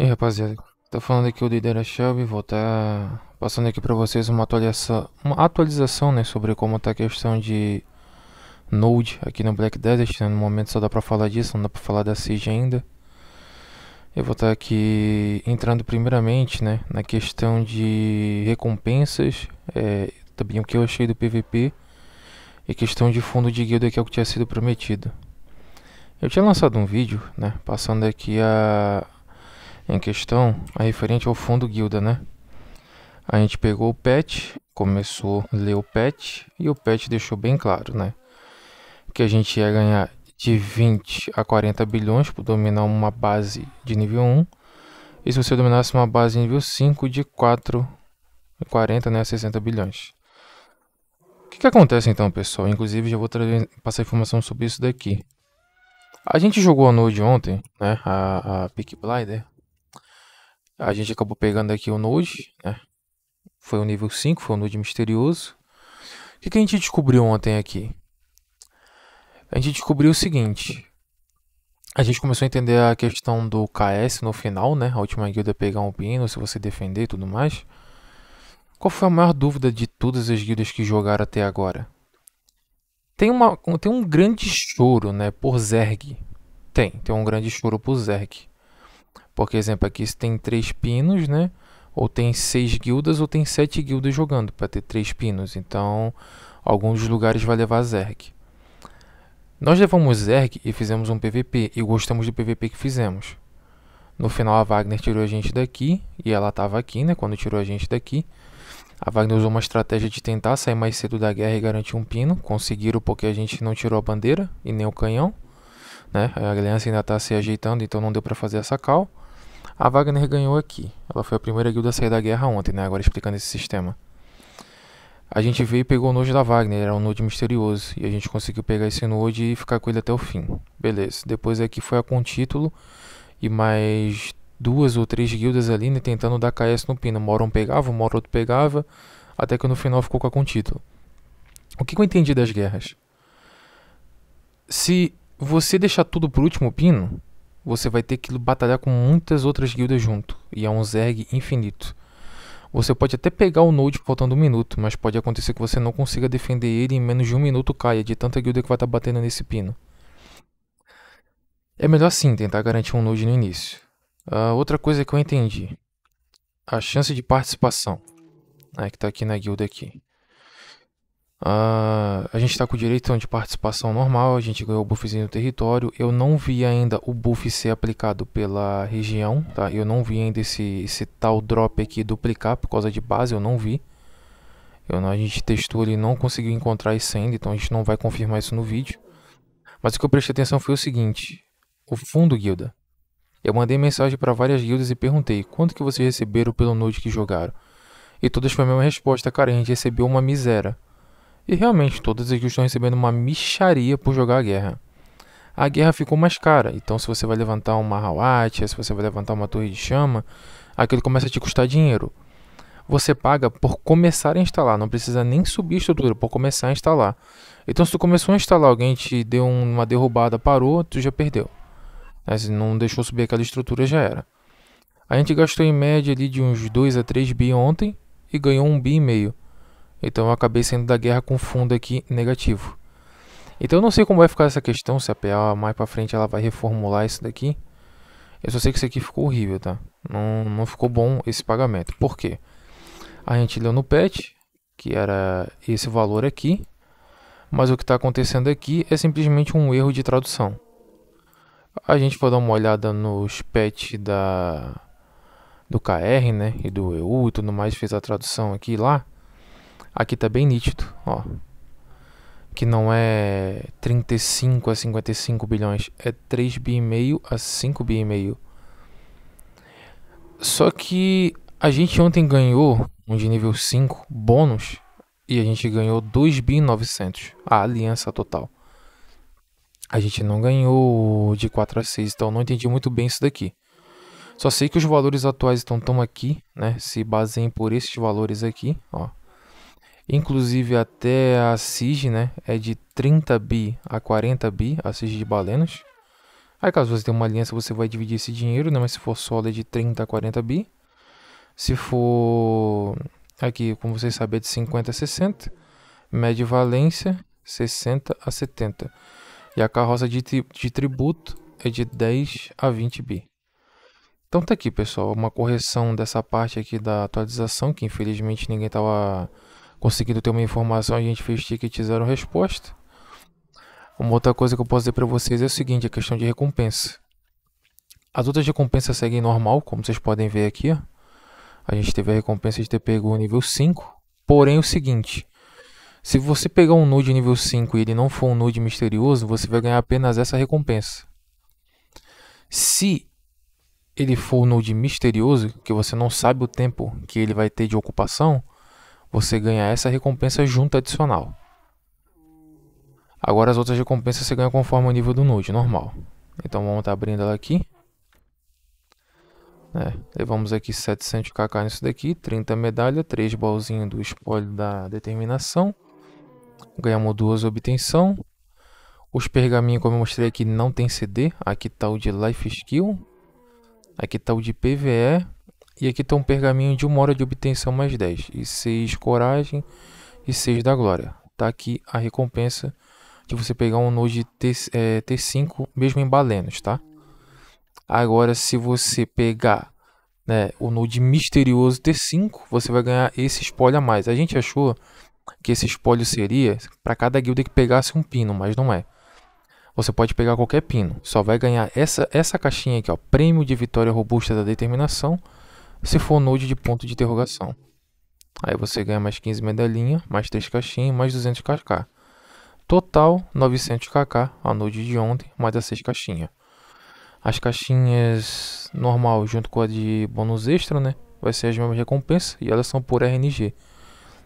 E aí rapaziada, tá falando aqui o líder da é Shelby, vou estar tá passando aqui pra vocês uma atualização, uma atualização né, sobre como tá a questão de Node aqui no Black Desert, né, no momento só dá pra falar disso, não dá pra falar da Siege ainda. Eu vou estar tá aqui entrando primeiramente né, na questão de recompensas, é, também o que eu achei do PVP e questão de fundo de guilda que é o que tinha sido prometido. Eu tinha lançado um vídeo, né, passando aqui a em questão é referente ao fundo guilda, né? A gente pegou o patch, começou a ler o patch e o patch deixou bem claro, né? Que a gente ia ganhar de 20 a 40 bilhões por dominar uma base de nível 1. E se você dominasse uma base de nível 5, de 4 40 né, a 60 bilhões. O que, que acontece então, pessoal? Inclusive, já vou trazer, passar informação sobre isso daqui. A gente jogou a Node ontem, né? A, a Peak Blider. A gente acabou pegando aqui o Node, né? Foi o nível 5, foi o Node misterioso. O que, que a gente descobriu ontem aqui? A gente descobriu o seguinte. A gente começou a entender a questão do KS no final, né? A última guilda é pegar um pino, se você defender e tudo mais. Qual foi a maior dúvida de todas as guildas que jogaram até agora? Tem, uma, tem um grande choro, né, por Zerg. Tem, tem um grande choro por Zerg. Porque, exemplo, aqui se tem três pinos, né? Ou tem seis guildas ou tem sete guildas jogando para ter três pinos. Então, alguns lugares vai levar Zerg. Nós levamos Zerg e fizemos um PVP e gostamos do PVP que fizemos. No final a Wagner tirou a gente daqui e ela estava aqui, né, quando tirou a gente daqui. A Wagner usou uma estratégia de tentar sair mais cedo da guerra e garantir um pino. Conseguiram porque a gente não tirou a bandeira e nem o canhão. Né? A aliança ainda está se ajeitando, então não deu para fazer essa cal. A Wagner ganhou aqui. Ela foi a primeira guilda a sair da guerra ontem, né? Agora explicando esse sistema. A gente veio e pegou o node da Wagner, era um node misterioso, e a gente conseguiu pegar esse node e ficar com ele até o fim. Beleza. Depois aqui é foi a com título e mais duas ou três guildas ali, né, tentando dar KS no pino. Uma hora um pegava, uma hora outro pegava, até que no final ficou com a com título. O que, que eu entendi das guerras? Se você deixar tudo por último pino, você vai ter que batalhar com muitas outras guildas junto, e é um zerg infinito. Você pode até pegar o Node faltando um minuto, mas pode acontecer que você não consiga defender ele e em menos de um minuto caia de tanta guilda que vai estar tá batendo nesse pino. É melhor sim tentar garantir um Node no início. Uh, outra coisa que eu entendi. A chance de participação. É que está aqui na guilda aqui. Uh, a gente está com o direito então, de participação normal, a gente ganhou o buffzinho no território. Eu não vi ainda o buff ser aplicado pela região, tá? Eu não vi ainda esse, esse tal drop aqui duplicar por causa de base, eu não vi. Eu, a gente testou ele não conseguiu encontrar isso ainda, então a gente não vai confirmar isso no vídeo. Mas o que eu prestei atenção foi o seguinte, o fundo guilda. Eu mandei mensagem para várias guildas e perguntei, quanto que vocês receberam pelo node que jogaram? E todas foram a mesma resposta, cara, a gente recebeu uma miséria. E realmente, todas as aqui estão recebendo uma micharia por jogar a guerra. A guerra ficou mais cara, então se você vai levantar uma Hawat, se você vai levantar uma torre de chama, aquilo começa a te custar dinheiro. Você paga por começar a instalar, não precisa nem subir a estrutura, por começar a instalar. Então se tu começou a instalar, alguém te deu uma derrubada, parou, tu já perdeu. Mas né? não deixou subir aquela estrutura, já era. A gente gastou em média ali de uns 2 a 3 bi ontem e ganhou 1 bi e meio. Então eu acabei saindo da guerra com fundo aqui negativo. Então eu não sei como vai ficar essa questão, se a PA mais pra frente ela vai reformular isso daqui. Eu só sei que isso aqui ficou horrível, tá? Não, não ficou bom esse pagamento. Por quê? A gente leu no PET, que era esse valor aqui. Mas o que está acontecendo aqui é simplesmente um erro de tradução. A gente for dar uma olhada nos PET da, do KR, né? E do EU e tudo mais, fez a tradução aqui e lá. Aqui tá bem nítido, ó. Que não é 35 a 55 bilhões, é 3 bi e meio a 5 bi e meio. Só que a gente ontem ganhou um de nível 5 bônus e a gente ganhou 2 bi 900, a aliança total. A gente não ganhou de 4 a 6, então não entendi muito bem isso daqui. Só sei que os valores atuais estão estão aqui, né? Se baseiem por esses valores aqui, ó. Inclusive até a CIG, né, é de 30 bi a 40 bi, a CIG de balenos. Aí caso você tenha uma aliança, você vai dividir esse dinheiro, né, mas se for solo é de 30 a 40 bi. Se for aqui, como vocês sabem, é de 50 a 60. Média valência 60 a 70. E a carroça de, de tributo é de 10 a 20 bi. Então tá aqui, pessoal, uma correção dessa parte aqui da atualização que infelizmente ninguém estava conseguido ter uma informação, a gente fez ticket zero resposta. Uma outra coisa que eu posso dizer para vocês é o seguinte, a questão de recompensa. As outras recompensas seguem normal, como vocês podem ver aqui. A gente teve a recompensa de ter pego o nível 5. Porém, o seguinte, se você pegar um nude nível 5 e ele não for um nude misterioso, você vai ganhar apenas essa recompensa. Se ele for um nude misterioso, que você não sabe o tempo que ele vai ter de ocupação, você ganha essa recompensa junto adicional. Agora as outras recompensas você ganha conforme o nível do nude, normal. Então vamos estar tá abrindo ela aqui. É, levamos aqui 700kk nisso daqui, 30 medalha, 3 bolzinhos do espólio da determinação. Ganhamos duas obtenção. Os pergaminhos, como eu mostrei aqui, não tem CD. Aqui está o de Life Skill. Aqui está o de PVE. E aqui está um pergaminho de uma hora de obtenção mais 10. E 6 coragem e 6 da glória. Está aqui a recompensa de você pegar um Node T, é, T5, mesmo em Balenos, tá? Agora, se você pegar né, o Node Misterioso T5, você vai ganhar esse spoiler a mais. A gente achou que esse spoiler seria para cada guilda que pegasse um pino, mas não é. Você pode pegar qualquer pino, só vai ganhar essa, essa caixinha aqui, ó, prêmio de vitória robusta da determinação se for node de ponto de interrogação. Aí você ganha mais 15 medalhinha, mais 3 caixinhas, mais 200 kk. Total 900 kk a node de ontem, mais as 6 caixinhas. As caixinhas normal junto com a de bônus extra, né? Vai ser as mesmas recompensas e elas são por RNG.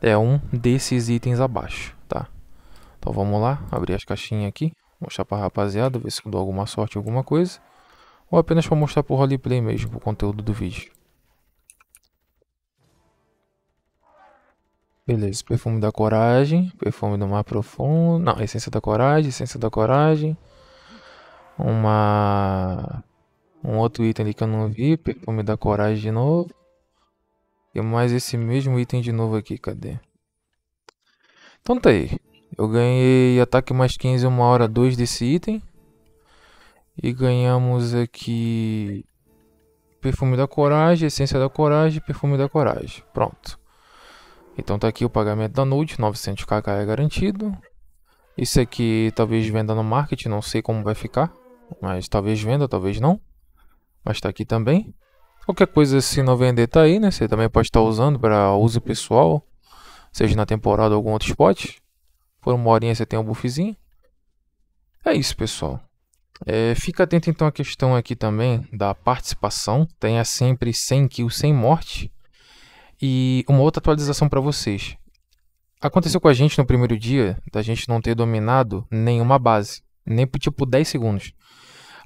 É um desses itens abaixo, tá? Então vamos lá, abrir as caixinhas aqui, mostrar para a rapaziada, ver se eu dou alguma sorte, alguma coisa. Ou apenas para mostrar pro roleplay mesmo, pro conteúdo do vídeo. Beleza, perfume da coragem, perfume do mar profundo, não, essência da coragem, essência da coragem, uma, um outro item ali que eu não vi, perfume da coragem de novo, e mais esse mesmo item de novo aqui, cadê? Então tá aí, eu ganhei ataque mais 15, uma hora 2 desse item, e ganhamos aqui perfume da coragem, essência da coragem, perfume da coragem, pronto. Então tá aqui o pagamento da Nude, 900kk é garantido. Isso aqui talvez venda no market, não sei como vai ficar. Mas talvez venda, talvez não. Mas tá aqui também. Qualquer coisa, se não vender, tá aí, né? Você também pode estar tá usando para uso pessoal, seja na temporada ou algum outro spot. Por uma horinha você tem um buffzinho. É isso, pessoal. É, fica atento então à questão aqui também da participação. Tenha sempre 100 kills sem morte. E uma outra atualização para vocês. Aconteceu com a gente no primeiro dia da gente não ter dominado nenhuma base, nem por tipo 10 segundos.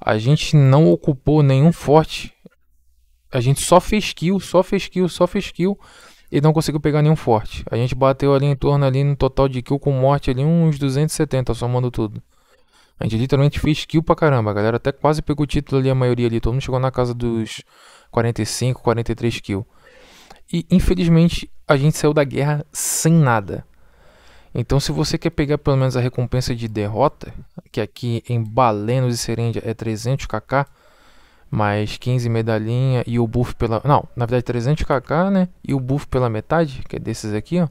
A gente não ocupou nenhum forte. A gente só fez kill, só fez kill, só fez kill e não conseguiu pegar nenhum forte. A gente bateu ali em torno ali no total de kill com morte ali uns 270 somando tudo. A gente literalmente fez kill pra caramba, a galera até quase pegou o título ali a maioria ali, todo mundo chegou na casa dos 45, 43 kills. E infelizmente a gente saiu da guerra sem nada. Então, se você quer pegar pelo menos a recompensa de derrota, que aqui em Balenos e Serendia é 300 kk, mais 15 medalhinha e o buff pela. Não, na verdade 300 kk, né? E o buff pela metade, que é desses aqui, ó.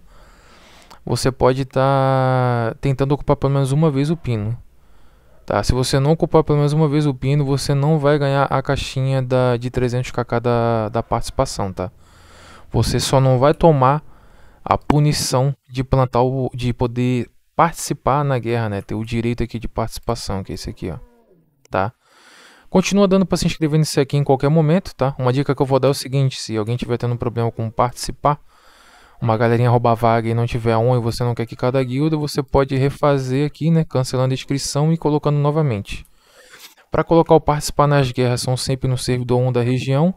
Você pode estar tá tentando ocupar pelo menos uma vez o pino. Tá? Se você não ocupar pelo menos uma vez o pino, você não vai ganhar a caixinha da, de 300 kk da, da participação, tá? Você só não vai tomar a punição de plantar o, de poder participar na guerra, né? Ter o direito aqui de participação, que é esse aqui, ó. Tá? Continua dando para se inscrever nesse aqui em qualquer momento, tá? Uma dica que eu vou dar é o seguinte, se alguém tiver tendo problema com participar, uma galerinha roubar vaga e não tiver um e você não quer que cada guilda, você pode refazer aqui, né? Cancelando a inscrição e colocando novamente. Para colocar o participar nas guerras, são sempre no servidor 1 da região.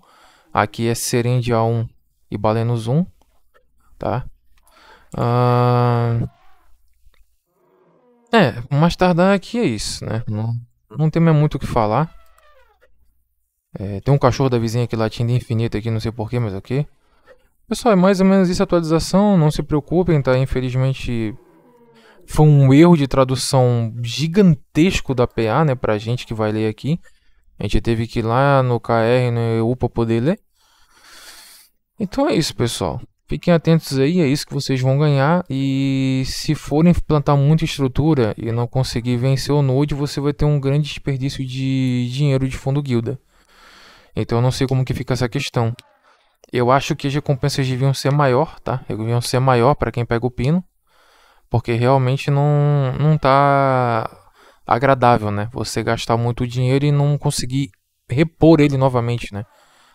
Aqui é Serendia 1, e Baleno Zoom, tá? Ah, é, mais tardar aqui é isso, né? Não, não tem mais muito o que falar. É, tem um cachorro da vizinha aqui latindo infinito aqui, não sei porquê, mas ok. Pessoal, é mais ou menos isso a atualização, não se preocupem, tá? Infelizmente foi um erro de tradução gigantesco da PA, né, pra gente que vai ler aqui. A gente teve que ir lá no KR, no EU pra poder ler. Então é isso, pessoal. Fiquem atentos aí, é isso que vocês vão ganhar. E se forem plantar muita estrutura e não conseguir vencer o Node, você vai ter um grande desperdício de dinheiro de fundo guilda. Então eu não sei como que fica essa questão. Eu acho que as recompensas deviam ser maior, tá? Deviam ser maior para quem pega o pino. Porque realmente não, não tá agradável, né? Você gastar muito dinheiro e não conseguir repor ele novamente, né?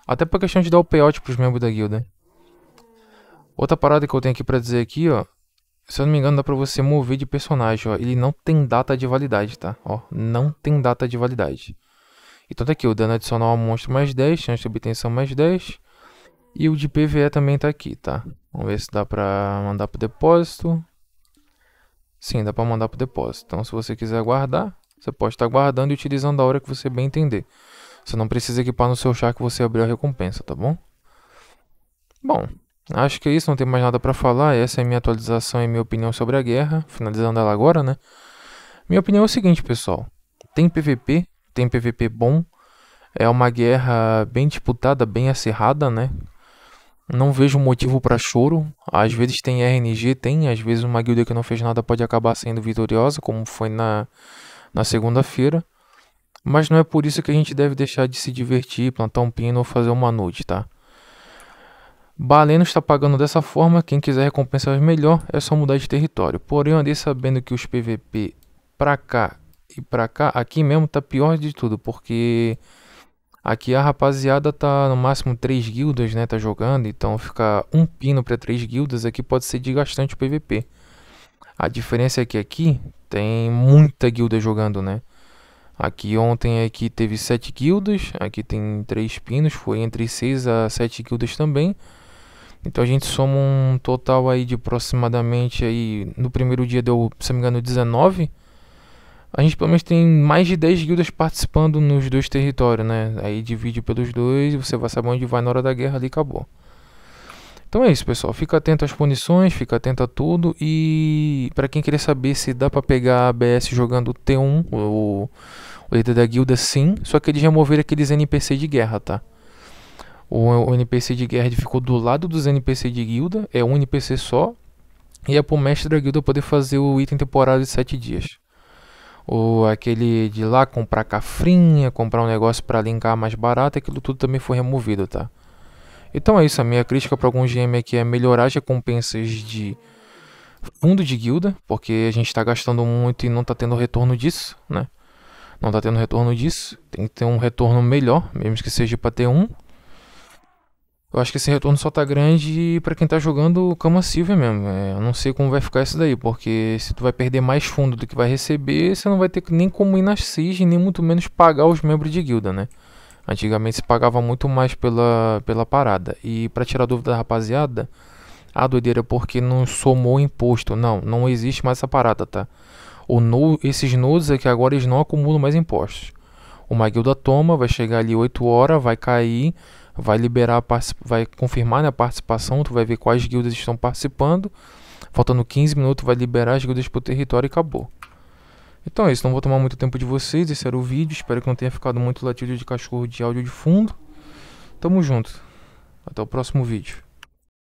Até pra questão de dar o para pros membros da guilda. Outra parada que eu tenho aqui pra dizer aqui, ó. Se eu não me engano, dá pra você mover de personagem, ó. Ele não tem data de validade, tá? Ó, não tem data de validade. Então tá é aqui, o dano adicional ao monstro mais 10, chance de obtenção mais 10. E o de PVE também tá aqui, tá? Vamos ver se dá pra mandar pro depósito. Sim, dá pra mandar pro depósito. Então se você quiser guardar, você pode estar tá guardando e utilizando a hora que você bem entender. Você não precisa equipar no seu char que você abriu a recompensa, tá bom? Bom, acho que é isso, não tem mais nada para falar. Essa é minha atualização e minha opinião sobre a guerra, finalizando ela agora, né? Minha opinião é o seguinte, pessoal. Tem PVP, tem PVP bom. É uma guerra bem disputada, bem acirrada, né? Não vejo motivo para choro. Às vezes tem RNG, tem. Às vezes uma guilda que não fez nada pode acabar sendo vitoriosa, como foi na, na segunda-feira. Mas não é por isso que a gente deve deixar de se divertir, plantar um pino ou fazer uma noite, tá? Baleno está pagando dessa forma, quem quiser recompensar melhor é só mudar de território. Porém, eu andei sabendo que os PVP pra cá e pra cá, aqui mesmo tá pior de tudo, porque aqui a rapaziada tá no máximo 3 guildas, né, tá jogando, então fica um pino para 3 guildas aqui pode ser de bastante PVP. A diferença é que aqui tem muita guilda jogando, né? Aqui ontem aqui teve 7 guildas, aqui tem 3 pinos, foi entre 6 a 7 guildas também. Então a gente soma um total aí de aproximadamente aí no primeiro dia deu, se não me engano, 19. A gente pelo menos tem mais de 10 guildas participando nos dois territórios, né? Aí divide pelos dois, e você vai saber onde vai na hora da guerra ali acabou. Então é isso, pessoal. Fica atento às punições, fica atento a tudo. E para quem querer saber se dá para pegar a ABS jogando T1, o, o líder da guilda, sim. Só que eles removeram aqueles NPC de guerra, tá? O, o NPC de guerra ficou do lado dos NPC de guilda, é um NPC só. E é pro mestre da guilda poder fazer o item temporário de 7 dias. Ou aquele de lá comprar cafrinha, comprar um negócio para linkar mais barato, aquilo tudo também foi removido, tá? Então é isso, a minha crítica para alguns GM aqui é melhorar as recompensas de fundo de guilda, porque a gente está gastando muito e não está tendo retorno disso, né? Não está tendo retorno disso, tem que ter um retorno melhor, mesmo que seja para ter um. Eu acho que esse retorno só tá grande para quem tá jogando Cama Silver mesmo. É, eu não sei como vai ficar isso daí, porque se tu vai perder mais fundo do que vai receber, você não vai ter nem como ir nas CIS, nem muito menos pagar os membros de guilda, né? Antigamente se pagava muito mais pela, pela parada. E para tirar dúvida da rapaziada, a ah, doideira é porque não somou imposto. Não, não existe mais essa parada, tá? O nu, esses nudes que agora eles não acumulam mais impostos. Uma guilda toma, vai chegar ali 8 horas, vai cair, vai liberar, vai confirmar né, a participação, tu vai ver quais guildas estão participando. Faltando 15 minutos, vai liberar as guildas pro território e acabou. Então é isso, não vou tomar muito tempo de vocês, esse era o vídeo, espero que não tenha ficado muito latido de cachorro de áudio de fundo. Tamo junto, até o próximo vídeo.